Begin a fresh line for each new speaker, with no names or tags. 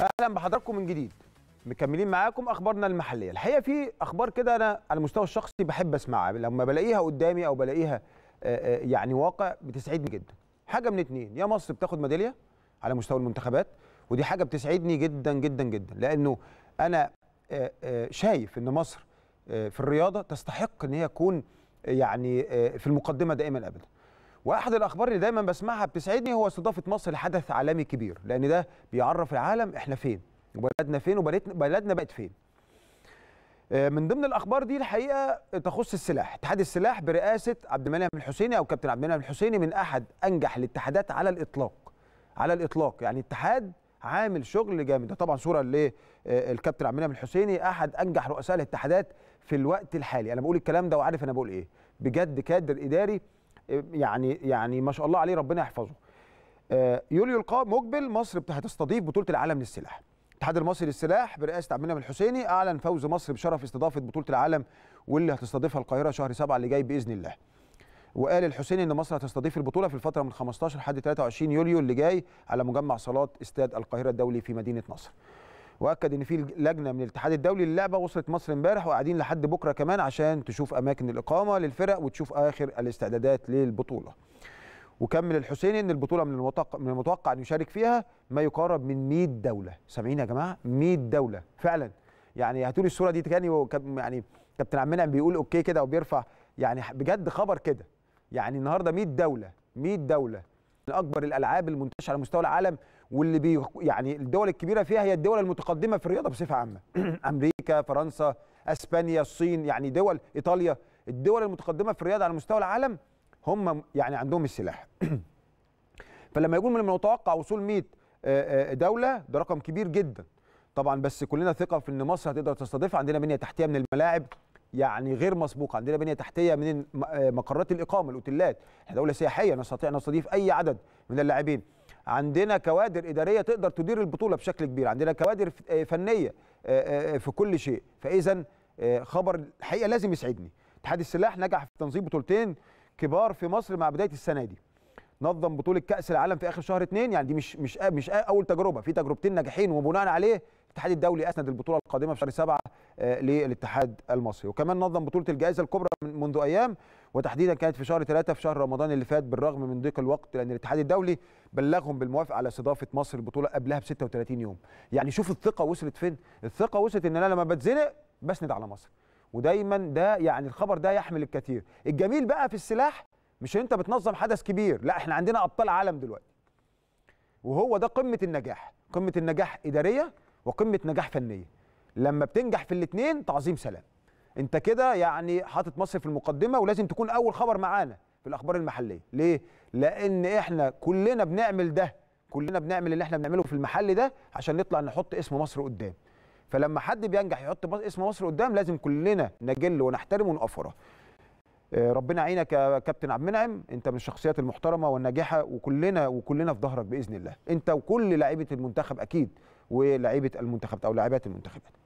اهلا بحضراتكم من جديد مكملين معاكم اخبارنا المحليه الحقيقه في اخبار كده انا على المستوى الشخصي بحب اسمعها لما بلاقيها قدامي او بلاقيها آه، آه، يعني واقع بتسعدني جدا حاجه من اتنين يا مصر بتاخد ميداليه على مستوى المنتخبات ودي حاجه بتسعدني جدا جدا جدا لانه انا آه، شايف ان مصر في الرياضه تستحق ان هي تكون يعني في المقدمه دائما ابدا واحد الاخبار اللي دايما بسمعها بتسعدني هو استضافه مصر لحدث عالمي كبير لان ده بيعرف العالم احنا فين وبلدنا فين وبلدنا بقت فين آه، من ضمن الاخبار دي الحقيقه تخص السلاح اتحاد السلاح برئاسه عبد المنعم الحسيني او كابتن عبد المنعم الحسيني من احد انجح الاتحادات على الاطلاق على الاطلاق يعني اتحاد عامل شغل جامد ده طبعا صوره للكابتن آه، عبد المنعم الحسيني احد انجح رؤساء الاتحادات في الوقت الحالي انا بقول الكلام ده وعارف انا بقول ايه بجد كادر اداري يعني يعني ما شاء الله عليه ربنا يحفظه آه، يوليو مقبل مصر هتستضيف بطوله العالم للسلاح الاتحاد المصري للسلاح برئاسه عبد المنعم الحسيني اعلن فوز مصر بشرف استضافه بطوله العالم واللي هتستضيفها القاهره شهر 7 اللي جاي باذن الله وقال الحسيني ان مصر هتستضيف البطوله في الفتره من 15 لحد 23 يوليو اللي جاي على مجمع صالات استاد القاهره الدولي في مدينه نصر واكد ان في لجنه من الاتحاد الدولي للعبه وصلت مصر امبارح وقاعدين لحد بكره كمان عشان تشوف اماكن الاقامه للفرق وتشوف اخر الاستعدادات للبطوله وكمل الحسيني ان البطوله من المتوقع من المتوقع ان يشارك فيها ما يقارب من 100 دوله سامعين يا جماعه 100 دوله فعلا يعني هاتوا لي الصوره دي تاني يعني كابتن عم منعم بيقول اوكي كده وبيرفع يعني بجد خبر كده يعني النهارده 100 دوله 100 دوله من اكبر الالعاب المنتشره على مستوى العالم واللي بي يعني الدول الكبيره فيها هي الدول المتقدمه في الرياضه بصفه عامه امريكا فرنسا اسبانيا الصين يعني دول ايطاليا الدول المتقدمه في الرياضه على مستوى العالم هم يعني عندهم السلاح فلما يكون من المتوقع وصول 100 دوله ده رقم كبير جدا طبعا بس كلنا ثقه في ان مصر هتقدر تستضيف عندنا بنيه تحتيه من الملاعب يعني غير مسبوقه عندنا بنيه تحتيه من مقرات الاقامه الاوتيلات احنا دوله سياحيه نستطيع ان نستضيف اي عدد من اللاعبين عندنا كوادر اداريه تقدر تدير البطوله بشكل كبير عندنا كوادر آه، فنيه آه، آه، في كل شيء فاذا خبر الحقيقه لازم يسعدني اتحاد السلاح نجح في تنظيم بطولتين كبار في مصر مع بدايه السنه دي نظم بطوله كاس العالم في اخر شهر اثنين يعني دي مش مش مش اول تجربه في تجربتين ناجحين وبناء عليه الاتحاد الدولي اسند البطوله القادمه في شهر سبعه للاتحاد المصري وكمان نظم بطوله الجائزه الكبرى منذ ايام وتحديدا كانت في شهر 3 في شهر رمضان اللي فات بالرغم من ضيق الوقت لان الاتحاد الدولي بلغهم بالموافقه على استضافه مصر البطوله قبلها ب 36 يوم يعني شوف الثقه وصلت فين الثقه وصلت ان انا لما بتزنق بسند على مصر ودايما ده يعني الخبر ده يحمل الكثير الجميل بقى في السلاح مش انت بتنظم حدث كبير لا احنا عندنا ابطال عالم دلوقتي وهو ده قمه النجاح قمه النجاح اداريه وقمه نجاح فنيه لما بتنجح في الاثنين تعظيم سلام انت كده يعني حاطط مصر في المقدمه ولازم تكون اول خبر معانا في الاخبار المحليه ليه لان احنا كلنا بنعمل ده كلنا بنعمل اللي احنا بنعمله في المحل ده عشان نطلع نحط اسم مصر قدام فلما حد بينجح يحط اسم مصر قدام لازم كلنا نجل ونحترم ونقف وراه ربنا يعينك يا كابتن عبد المنعم انت من الشخصيات المحترمه والناجحه وكلنا وكلنا في ظهرك باذن الله انت وكل لعيبه المنتخب اكيد ولعيبه المنتخبات او لاعبات المنتخبات